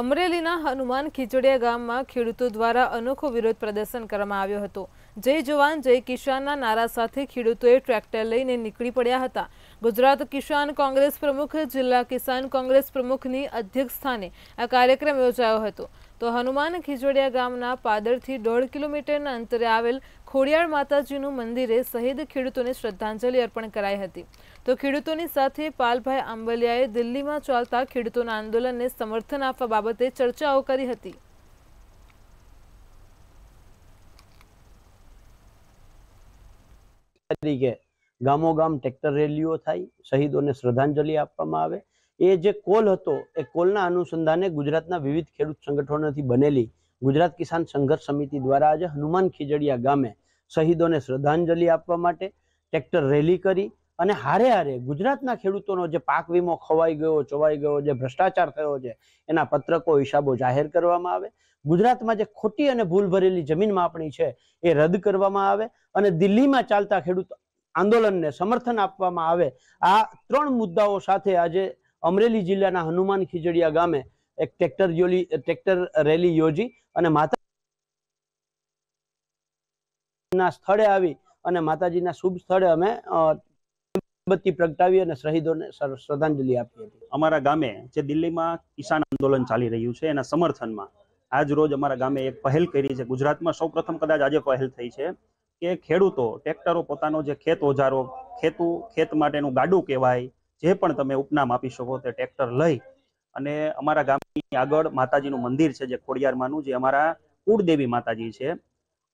અમરેલીના હનુમાન ખીચડીયા ગામમાં ખેડૂતો દ્વારા અનોખો વિરોધ પ્રદર્શન કરવામાં આવ્યો હતો જય જવાન જય કિસાનના નારા સાથે ખેડૂતોએ ટ્રેક્ટર લઈને નીકળી પડ્યા હતા ગુજરાત કિસાન કોંગ્રેસ પ્રમુખ જિલ્લા કિસાન કોંગ્રેસ પ્રમુખની અધ્યક્ષ સ્થાને આ કાર્યક્રમ યોજાયો હતો તો હનુમાન ખીજોડિયા ગામના પાદરથી દોઢ કિલોમીટરના અંતરે આવેલ ખોડિયાર માતાજીનું મંદિરે શહીદ ખેડૂતોને શ્રદ્ધાંજલિ અર્પણ કરાઈ હતી તો ખેડૂતોની સાથે પાલભાઈ આંબલિયાએ દિલ્હીમાં ચાલતા ખેડૂતોના આંદોલનને સમર્થન આપવા બાબતે ચર્ચાઓ કરી હતી તરીકે ગામ ટ્રેક્ટર રેલીઓ થાય શહીદોને શ્રદ્ધાંજલિ આપવામાં આવે એ જે કોલ હતો એ કોલના અનુસંધાને ગુજરાતના વિવિધ ખેડૂત સંગઠનોથી બનેલી ગુજરાત કિસાન સંઘર્ષ સમિતિ દ્વારા આજે હનુમાન ખીજડીયા ગામે શહીદોને શ્રદ્ધાંજલિ આપવા માટે ટ્રેક્ટર રેલી કરી અને હારે હારે ગુજરાતના ખેડૂતોનો જે પાક વીમો ખવાઈ ગયો ચોવાઈ ગયો જે ભ્રષ્ટાચાર થયો છે એના પત્રકો હિસાબો જાહેર કરવામાં આવે ગુજરાતમાં જે ખોટી અને ભૂલ ભરેલી જમીન માપણી છે એ રદ કરવામાં આવે અને દિલ્હીમાં ચાલતા ખેડૂત આંદોલનને સમર્થન આપવામાં આવે આ ત્રણ મુદ્દાઓ સાથે આજે અમરેલી જિલ્લાના હનુમાન ખીજડીયા ગામે એક ટ્રેક્ટર યોલી ટ્રેક્ટર રેલી યોજી અને માતાના સ્થળે આવી અને માતાજીના શુભ સ્થળે અમે પ્રગટાવી અને શહીદોને શ્રદ્ધાંજલિ આપી હતી અમારા ગામે જે દિલ્હીમાં કિસાન આંદોલન ચાલી રહ્યું છે એના સમર્થનમાં આજ રોજ અમારા ગામે એક પહેલ કરી છે ગુજરાતમાં સૌપ્રથમ કદાચ આજે પહેલ થઈ છે કે ખેડૂતો ટ્રેક્ટરો પોતાનો જે ખેત ઓજારો ખેતુ ખેત માટેનું ગાડું કહેવાય જે પણ તમે ઉપનામ આપી શકો તે ટ્રેક્ટર લઈ અને અમારા ગામની આગળ માતાજીનું મંદિર છે જે ખોડિયારમાંનું જે અમારા કુળદેવી માતાજી છે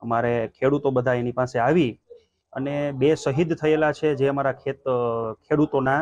અમારે ખેડૂતો બધા એની પાસે આવી અને બે શહીદ થયેલા છે જે અમારા ખેત ખેડૂતોના